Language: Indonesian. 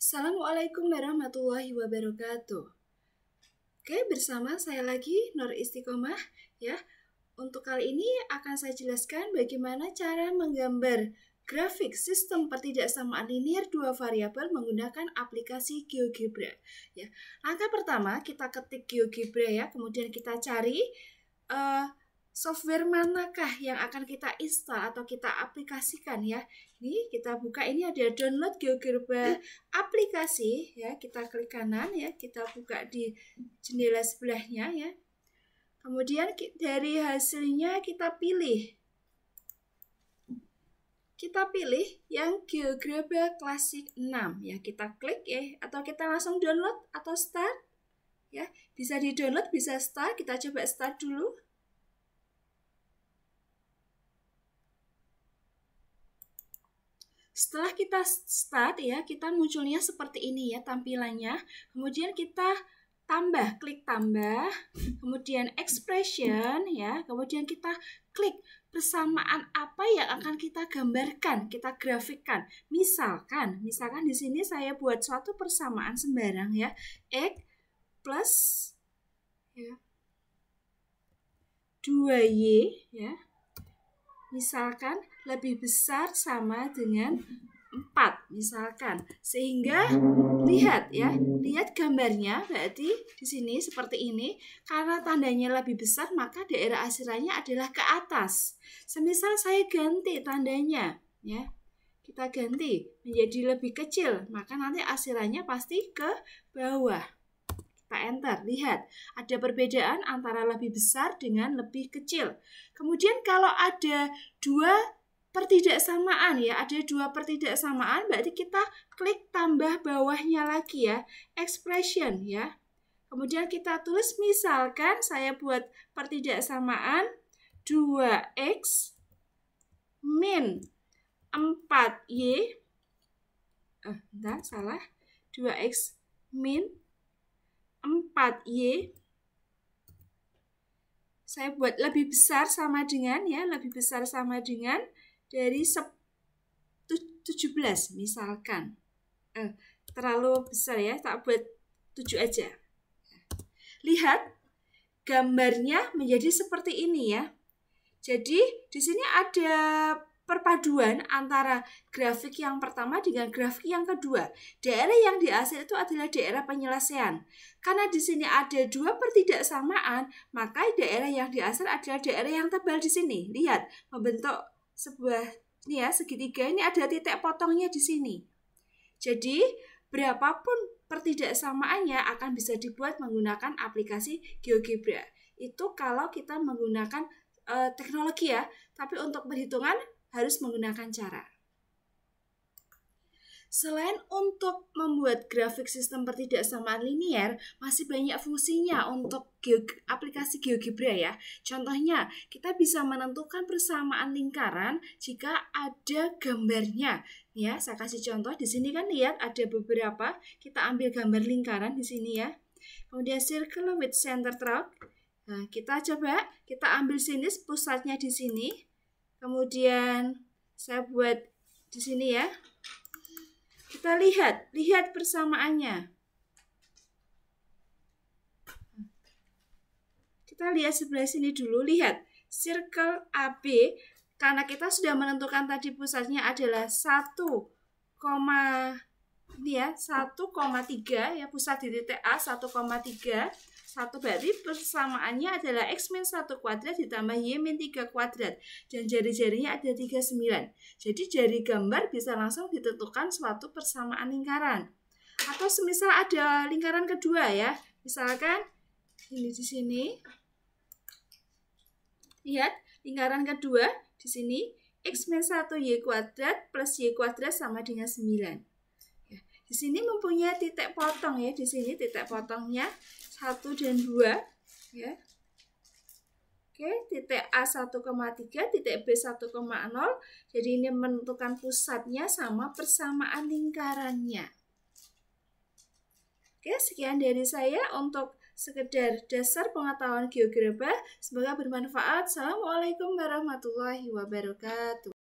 Assalamualaikum warahmatullahi wabarakatuh. Oke, bersama saya lagi Nur Istiqomah ya. Untuk kali ini akan saya jelaskan bagaimana cara menggambar grafik sistem pertidaksamaan linear dua variabel menggunakan aplikasi GeoGebra ya. Langkah pertama kita ketik GeoGebra ya, kemudian kita cari uh, software manakah yang akan kita install atau kita aplikasikan ya. Ini kita buka ini ada download GeoGerba aplikasi ya. Kita klik kanan ya, kita buka di jendela sebelahnya ya. Kemudian dari hasilnya kita pilih kita pilih yang GeoGebra Classic 6 ya kita klik ya atau kita langsung download atau start ya bisa di download bisa start kita coba start dulu Setelah kita start ya, kita munculnya seperti ini ya tampilannya. Kemudian kita tambah, klik tambah, kemudian expression ya, kemudian kita klik persamaan apa yang akan kita gambarkan, kita grafikkan. Misalkan, misalkan di sini saya buat suatu persamaan sembarang ya, x plus ya 2y ya misalkan lebih besar sama dengan 4 misalkan. Sehingga lihat ya, lihat gambarnya berarti di sini seperti ini karena tandanya lebih besar maka daerah asirannya adalah ke atas. Semisal saya ganti tandanya ya. Kita ganti menjadi lebih kecil, maka nanti asirannya pasti ke bawah. Tak enter, lihat ada perbedaan antara lebih besar dengan lebih kecil. Kemudian kalau ada dua pertidaksamaan ya, ada dua pertidaksamaan berarti kita klik tambah bawahnya lagi ya, expression ya. Kemudian kita tulis misalkan saya buat pertidaksamaan 2x min 4y eh, bentar, salah 2x min 4Y saya buat lebih besar sama dengan ya, lebih besar sama dengan dari 17 misalkan. Eh, terlalu besar ya, tak buat 7 aja. Lihat gambarnya menjadi seperti ini ya. Jadi di sini ada perpaduan antara grafik yang pertama dengan grafik yang kedua. Daerah yang dihasil itu adalah daerah penyelesaian. Karena di sini ada dua pertidaksamaan, maka daerah yang dihasil adalah daerah yang tebal di sini. Lihat, membentuk sebuah ini ya segitiga ini ada titik potongnya di sini. Jadi, berapapun pertidaksamaannya akan bisa dibuat menggunakan aplikasi GeoGebra. Itu kalau kita menggunakan e, teknologi ya, tapi untuk perhitungan harus menggunakan cara. Selain untuk membuat grafik sistem pertidaksamaan linier, masih banyak fungsinya untuk geog aplikasi GeoGebra ya. Contohnya, kita bisa menentukan persamaan lingkaran jika ada gambarnya. Ya, saya kasih contoh di sini kan lihat ada beberapa, kita ambil gambar lingkaran di sini ya. Kemudian circle with center track. Nah, kita coba kita ambil sini pusatnya di sini. Kemudian saya buat di sini ya. Kita lihat, lihat persamaannya. Kita lihat sebelah sini dulu, lihat. Circle AB karena kita sudah menentukan tadi pusatnya adalah 1, ini ya 1,3 ya pusat di titik A 1,3 1 berarti persamaannya adalah X min 1 kuadrat ditambah Y min 3 kuadrat dan jari-jarinya ada 39 jadi jari gambar bisa langsung ditentukan suatu persamaan lingkaran atau semisal ada lingkaran kedua ya misalkan ini di sini lihat lingkaran kedua di sini X min 1 Y kuadrat plus Y kuadrat sama dengan 9 di sini mempunyai titik potong ya. Di sini titik potongnya satu dan dua ya. Oke, titik A1,3, titik B1,0. Jadi ini menentukan pusatnya sama persamaan lingkarannya. Oke, sekian dari saya untuk sekedar dasar pengetahuan geografi. Semoga bermanfaat. Assalamualaikum warahmatullahi wabarakatuh.